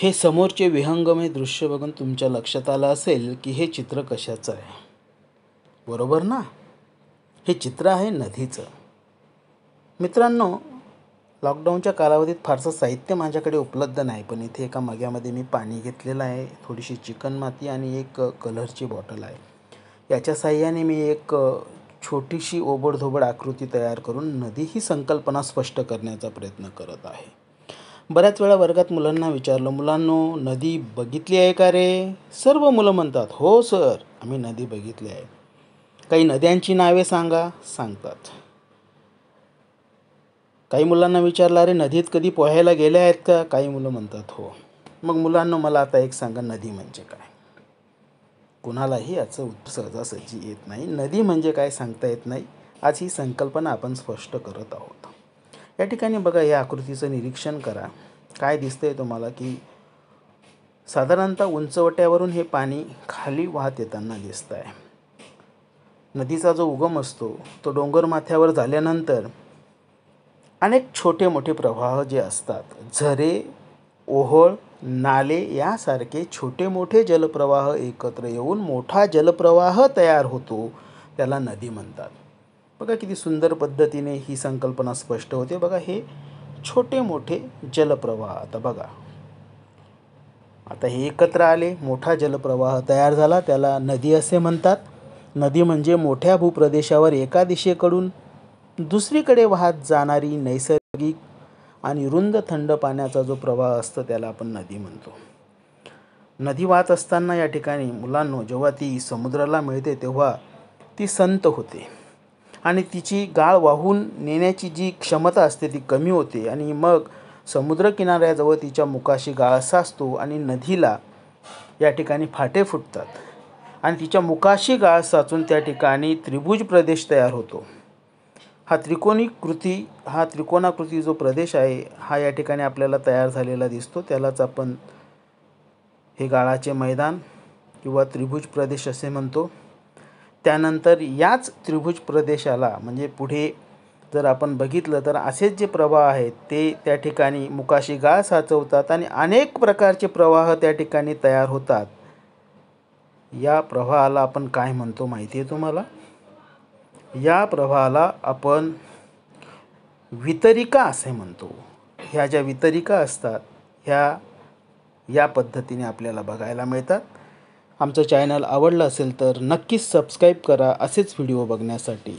हे समोरचे विहंगमय दृश्य बघून तुमच्या लक्षात आलं असेल की हे चित्र कशाचं आहे बरोबर ना हे चित्र आहे नदीचं मित्रांनो लॉकडाऊनच्या कालावधीत फारसं साहित्य माझ्याकडे उपलब्ध नाही पण इथे एका मग्यामध्ये मी पाणी घेतलेलं आहे थोडीशी चिकणमाती आणि एक कलरची बॉटल आहे याच्या साह्याने मी एक छोटीशी ओबडधोबड आकृती तयार करून नदी ही संकल्पना स्पष्ट करण्याचा प्रयत्न करत आहे बऱ्याच वेळा वर्गात मुलांना विचारलं मुलांनो नदी बघितली आहे का रे सर्व मुलं म्हणतात हो सर आम्ही नदी बघितली आहे काही नद्यांची नावे सांगा सांगतात काही मुलांना विचारलं अरे नदीत कधी पोहायला गेल्या आहेत का काही मुलं म्हणतात हो मग मुलांना मला आता एक सांगा नदी म्हणजे काय कुणालाही याचं उत्तर सहजासहजी येत नाही नदी म्हणजे काय सांगता येत नाही आज ही संकल्पना आपण स्पष्ट करत आहोत या ठिकाणी बघा या आकृतीचं निरीक्षण करा काय दिसतंय तुम्हाला की साधारणतः उंचवट्यावरून हे पाणी खाली वाहत येताना दिसत आहे नदीचा जो उगम असतो तो डोंगर माथ्यावर झाल्यानंतर अनेक छोटे मोठे प्रवाह जे असतात झरे ओहळ नाले यासारखे छोटे मोठे जलप्रवाह एकत्र येऊन मोठा जलप्रवाह तयार होतो त्याला नदी म्हणतात बघा किती सुंदर पद्धतीने ही संकल्पना स्पष्ट होते बघा हे छोटे मोठे जलप्रवाह आता बघा आता हे एकत्र आले मोठा जलप्रवाह तयार झाला त्याला नदी असे म्हणतात नदी म्हणजे मोठ्या भूप्रदेशावर एका दिशेकडून दुसरीकडे वाहत जाणारी नैसर्गिक आणि रुंद थंड पाण्याचा जो प्रवाह असतो त्याला आपण नदी म्हणतो नदी वाहत असताना या ठिकाणी मुलांनो जेव्हा ती समुद्राला मिळते तेव्हा ती संत होते आणि तिची गाळ वाहून नेण्याची जी क्षमता असते ती कमी होते आणि मग समुद्रकिनाऱ्याजवळ तिच्या मुखाशी गाळ साचतो आणि नदीला या ठिकाणी फाटे फुटतात आणि तिच्या मुखाशी गाळ साचून त्या ठिकाणी त्रिभुज प्रदेश तयार होतो हा त्रिकोणी कृती हा त्रिकोणाकृती जो प्रदेश आहे हा या ठिकाणी आपल्याला तयार झालेला दिसतो त्यालाच आपण हे गाळाचे मैदान किंवा त्रिभुज प्रदेश असे म्हणतो त्यानंतर याच त्रिभुज प्रदेशाला म्हणजे पुढे जर आपण बघितलं तर असेच जे प्रवाह आहेत ते त्या ठिकाणी मुकाशी गाळ साचवतात आणि अनेक प्रकारचे प्रवाह त्या ठिकाणी तयार होतात या प्रवाहाला आपण काय म्हणतो माहिती आहे तुम्हाला या प्रवाहाला आपण वितरिका असे म्हणतो ह्या ज्या वितरिका असतात ह्या या पद्धतीने आपल्याला बघायला मिळतात आमचं चॅनल आवडलं असेल तर नक्कीच सबस्क्राईब करा असेच व्हिडिओ बघण्यासाठी